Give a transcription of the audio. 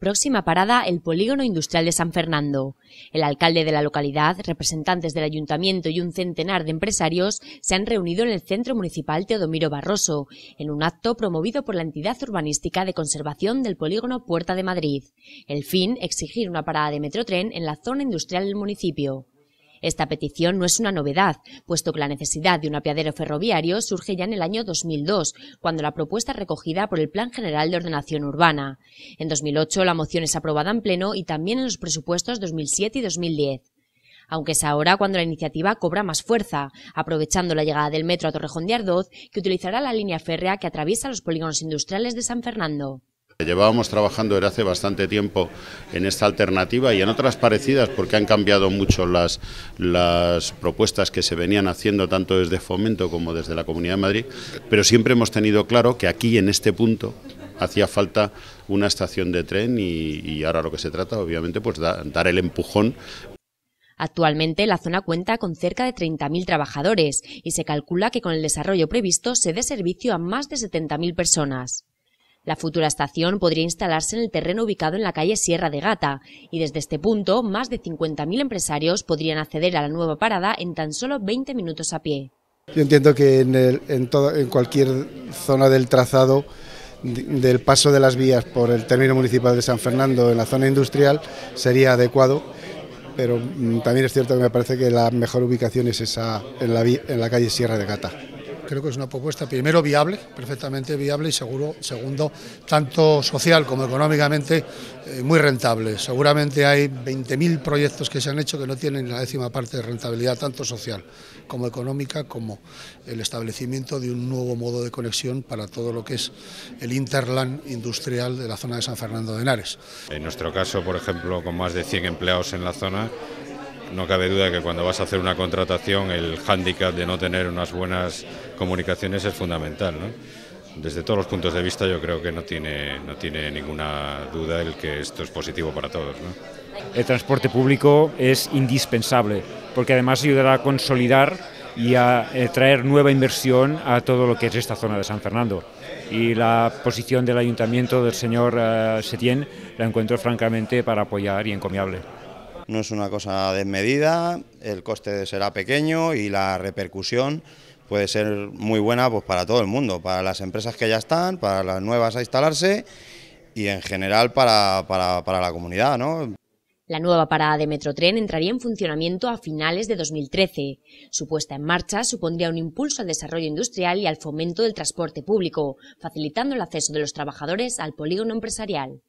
Próxima parada, el Polígono Industrial de San Fernando. El alcalde de la localidad, representantes del ayuntamiento y un centenar de empresarios se han reunido en el Centro Municipal Teodomiro Barroso, en un acto promovido por la entidad urbanística de conservación del Polígono Puerta de Madrid. El fin, exigir una parada de metrotren en la zona industrial del municipio. Esta petición no es una novedad, puesto que la necesidad de un apiadero ferroviario surge ya en el año 2002, cuando la propuesta es recogida por el Plan General de Ordenación Urbana. En 2008 la moción es aprobada en pleno y también en los presupuestos 2007 y 2010 aunque es ahora cuando la iniciativa cobra más fuerza, aprovechando la llegada del metro a Torrejón de Ardoz, que utilizará la línea férrea que atraviesa los polígonos industriales de San Fernando. Llevábamos trabajando desde hace bastante tiempo en esta alternativa y en otras parecidas porque han cambiado mucho las, propuestas que se venían haciendo tanto desde Fomento como desde la Comunidad de Madrid, pero siempre hemos tenido claro que aquí en este punto hacía falta una estación de tren y, ahora lo que se trata obviamente pues dar el empujón Actualmente la zona cuenta con cerca de 30.000 trabajadores y se calcula que con el desarrollo previsto se dé servicio a más de 70.000 personas. La futura estación podría instalarse en el terreno ubicado en la calle Sierra de Gata y desde este punto más de 50.000 empresarios podrían acceder a la nueva parada en tan solo 20 minutos a pie. Yo entiendo que en, en cualquier zona del trazado del paso de las vías por el término municipal de San Fernando en la zona industrial sería adecuado pero mm, también es cierto que me parece que la mejor ubicación es esa en la calle Sierra de Gata creo que es una propuesta, primero, viable, perfectamente viable y seguro, segundo, tanto social como económicamente, eh, muy rentable. Seguramente hay 20.000 proyectos que se han hecho que no tienen la décima parte de rentabilidad, tanto social como económica, como el establecimiento de un nuevo modo de conexión para todo lo que es el interland industrial de la zona de San Fernando de Henares. En nuestro caso, por ejemplo, con más de 100 empleados en la zona, no cabe duda que cuando vas a hacer una contratación el hándicap de no tener unas buenas comunicaciones es fundamental. Desde todos los puntos de vista yo creo que no tiene, no tiene ninguna duda el que esto es positivo para todos. El transporte público es indispensable porque además ayudará a consolidar y a eh, traer nueva inversión a todo lo que es esta zona de San Fernando. Y la posición del ayuntamiento del señor eh, Setién la encuentro francamente para apoyar y encomiable no es una cosa desmedida, el coste será pequeño y la repercusión puede ser muy buena pues, para todo el mundo, para las empresas que ya están, para las nuevas a instalarse y en general para, la comunidad. ¿no? La nueva parada de Metrotren entraría en funcionamiento a finales de 2013. Su puesta en marcha supondría un impulso al desarrollo industrial y al fomento del transporte público, facilitando el acceso de los trabajadores al polígono empresarial.